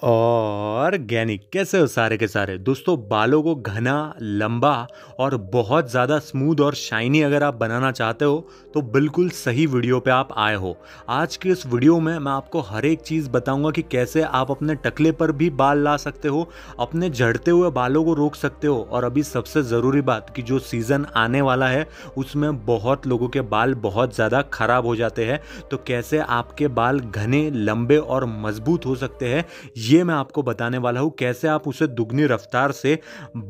哦。ऑर्गेनिक कैसे हो सारे के सारे दोस्तों बालों को घना लंबा और बहुत ज़्यादा स्मूथ और शाइनी अगर आप बनाना चाहते हो तो बिल्कुल सही वीडियो पे आप आए हो आज के इस वीडियो में मैं आपको हर एक चीज़ बताऊंगा कि कैसे आप अपने टकले पर भी बाल ला सकते हो अपने झड़ते हुए बालों को रोक सकते हो और अभी सबसे ज़रूरी बात कि जो सीज़न आने वाला है उसमें बहुत लोगों के बाल बहुत ज़्यादा ख़राब हो जाते हैं तो कैसे आपके बाल घने लंबे और मजबूत हो सकते हैं ये मैं आपको बता बताने वाला हूँ कैसे आप उसे दुगनी रफ्तार से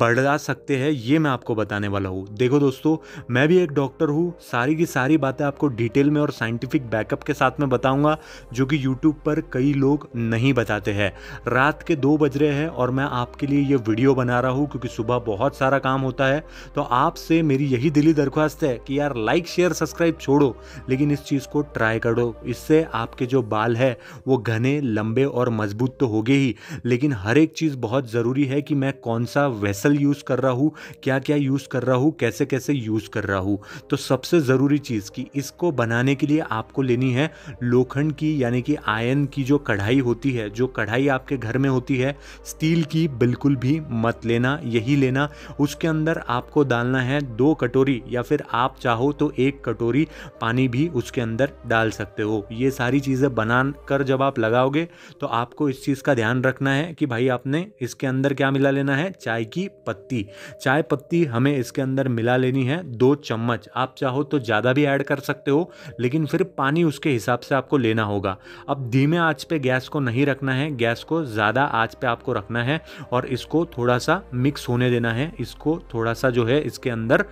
बढ़ा सकते हैं ये मैं आपको बताने वाला हूँ देखो दोस्तों मैं भी एक डॉक्टर हूँ सारी की सारी बातें आपको डिटेल में और साइंटिफिक बैकअप के साथ में बताऊँगा जो कि यूट्यूब पर कई लोग नहीं बताते हैं रात के दो बज रहे हैं और मैं आपके लिए ये वीडियो बना रहा हूँ क्योंकि सुबह बहुत सारा काम होता है तो आपसे मेरी यही दिली दरख्वास्त है कि यार लाइक शेयर सब्सक्राइब छोड़ो लेकिन इस चीज़ को ट्राई करो इससे आपके जो बाल है वो घने लंबे और मजबूत तो गए ही लेकिन लेकिन हर एक चीज़ बहुत ज़रूरी है कि मैं कौन सा वेसल यूज़ कर रहा हूं क्या क्या यूज़ कर रहा हूं कैसे कैसे यूज़ कर रहा हूं तो सबसे ज़रूरी चीज़ कि इसको बनाने के लिए आपको लेनी है लोखंड की यानी कि आयन की जो कढ़ाई होती है जो कढ़ाई आपके घर में होती है स्टील की बिल्कुल भी मत लेना यही लेना उसके अंदर आपको डालना है दो कटोरी या फिर आप चाहो तो एक कटोरी पानी भी उसके अंदर डाल सकते हो ये सारी चीज़ें बना कर जब आप लगाओगे तो आपको इस चीज़ का ध्यान रखना है कि भाई आपने इसके अंदर क्या मिला लेना है चाय की पत्ती चाय पत्ती हमें इसके अंदर मिला लेनी है दो चम्मच आप चाहो तो ज़्यादा भी ऐड कर सकते हो लेकिन फिर पानी उसके हिसाब से आपको लेना होगा अब धीमे आँच पर गैस को नहीं रखना है गैस को ज़्यादा आँच पर आपको रखना है और इसको थोड़ा सा मिक्स होने देना है इसको थोड़ा सा जो है इसके अंदर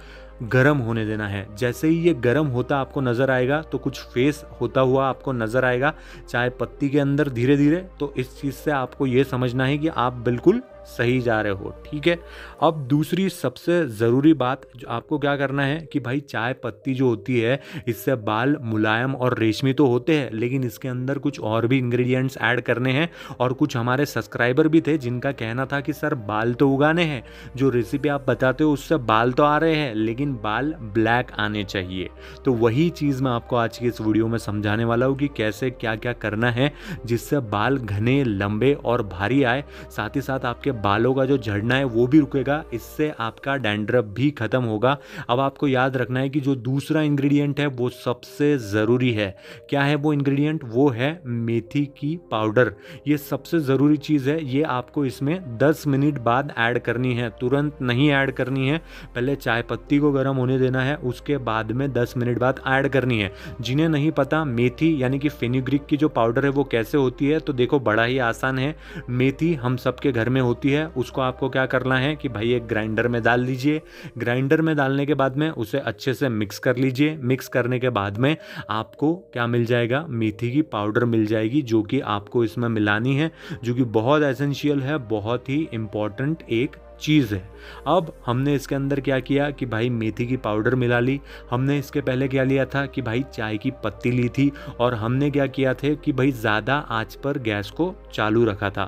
गर्म होने देना है जैसे ही ये गर्म होता आपको नज़र आएगा तो कुछ फेस होता हुआ आपको नज़र आएगा चाहे पत्ती के अंदर धीरे धीरे तो इस चीज़ से आपको ये समझना है कि आप बिल्कुल सही जा रहे हो ठीक है अब दूसरी सबसे ज़रूरी बात जो आपको क्या करना है कि भाई चाय पत्ती जो होती है इससे बाल मुलायम और रेशमी तो होते हैं लेकिन इसके अंदर कुछ और भी इंग्रेडिएंट्स ऐड करने हैं और कुछ हमारे सब्सक्राइबर भी थे जिनका कहना था कि सर बाल तो उगाने हैं जो रेसिपी आप बताते हो उससे बाल तो आ रहे हैं लेकिन बाल ब्लैक आने चाहिए तो वही चीज़ मैं आपको आज की इस वीडियो में समझाने वाला हूँ कि कैसे क्या क्या करना है जिससे बाल घने लंबे और भारी आए साथ ही साथ आपके बालों का जो झड़ना है वो भी रुकेगा इससे आपका डैंड्रफ भी ख़त्म होगा अब आपको याद रखना है कि जो दूसरा इंग्रेडिएंट है वो सबसे ज़रूरी है क्या है वो इंग्रेडिएंट वो है मेथी की पाउडर ये सबसे ज़रूरी चीज़ है ये आपको इसमें 10 मिनट बाद ऐड करनी है तुरंत नहीं ऐड करनी है पहले चाय पत्ती को गर्म होने देना है उसके बाद में दस मिनट बाद ऐड करनी है जिन्हें नहीं पता मेथी यानी कि फेनिग्रिक की जो पाउडर है वो कैसे होती है तो देखो बड़ा ही आसान है मेथी हम सबके घर में होती होती है उसको आपको क्या करना है कि भाई एक ग्राइंडर में डाल दीजिए ग्राइंडर में डालने के बाद में उसे अच्छे से मिक्स कर लीजिए मिक्स करने के बाद में आपको क्या मिल जाएगा मेथी की पाउडर मिल जाएगी जो कि आपको इसमें मिलानी है जो कि बहुत एसेंशियल है बहुत ही इम्पॉर्टेंट एक चीज़ है अब हमने इसके अंदर क्या किया कि भाई मेथी की पाउडर मिला ली हमने इसके पहले क्या लिया था कि भाई चाय की पत्ती ली थी और हमने क्या किया थे कि भाई ज़्यादा आँच पर गैस को चालू रखा था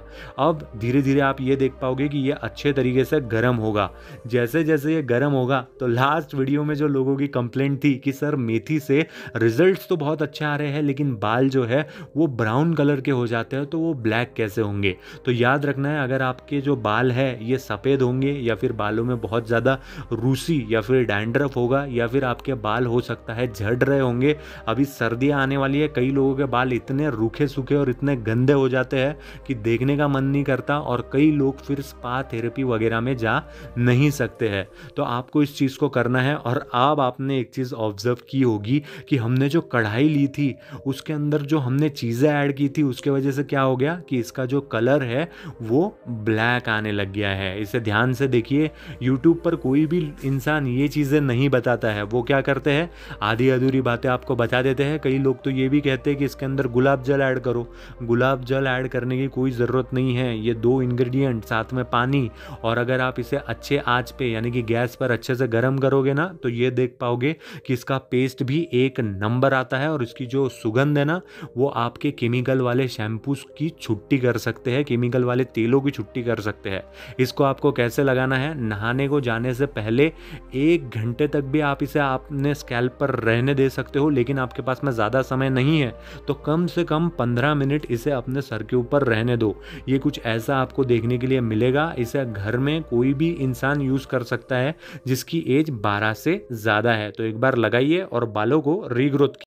अब धीरे धीरे आप ये देख पाओगे कि ये अच्छे तरीके से गर्म होगा जैसे जैसे ये गर्म होगा तो लास्ट वीडियो में जो लोगों की कंप्लेंट थी कि सर मेथी से रिजल्ट तो बहुत अच्छे आ रहे हैं लेकिन बाल जो है वो ब्राउन कलर के हो जाते हैं तो वो ब्लैक कैसे होंगे तो याद रखना है अगर आपके जो बाल है ये सफ़ेद सफ़ेद होंगे या फिर बालों में बहुत ज़्यादा रूसी या फिर डैंड्रफ होगा या फिर आपके बाल हो सकता है झड़ रहे होंगे अभी सर्दियाँ आने वाली है कई लोगों के बाल इतने रूखे सूखे और इतने गंदे हो जाते हैं कि देखने का मन नहीं करता और कई लोग फिर स्पा थेरेपी वगैरह में जा नहीं सकते हैं तो आपको इस चीज़ को करना है और अब आपने एक चीज़ ऑब्जर्व की होगी कि हमने जो कढ़ाई ली थी उसके अंदर जो हमने चीज़ें ऐड की थी उसके वजह से क्या हो गया कि इसका जो कलर है वो ब्लैक आने लग गया है इसे ध्यान से देखिए यूट्यूब पर कोई भी इंसान ये चीज़ें नहीं बताता है वो क्या करते हैं आधी अधूरी बातें आपको बता देते हैं कई लोग तो ये भी कहते हैं कि इसके अंदर गुलाब जल ऐड करो गुलाब जल ऐड करने की कोई ज़रूरत नहीं है ये दो इन्ग्रीडियंट साथ में पानी और अगर आप इसे अच्छे आँच पे यानी कि गैस पर अच्छे से गर्म करोगे ना तो ये देख पाओगे कि इसका पेस्ट भी एक नंबर आता है और इसकी जो सुगंध है ना वो आपके केमिकल वाले शैम्पूस की छुट्टी कर सकते हैं केमिकल वाले तेलों की छुट्टी कर सकते हैं इसको आपको कैसे लगाना है नहाने को जाने से पहले एक घंटे तक भी आप इसे आपने स्कैल्प पर रहने दे सकते हो लेकिन आपके पास में ज़्यादा समय नहीं है तो कम से कम पंद्रह मिनट इसे अपने सर के ऊपर रहने दो ये कुछ ऐसा आपको देखने के लिए मिलेगा इसे घर में कोई भी इंसान यूज़ कर सकता है जिसकी एज बारह से ज़्यादा है तो एक बार लगाइए और बालों को रीग्रोथ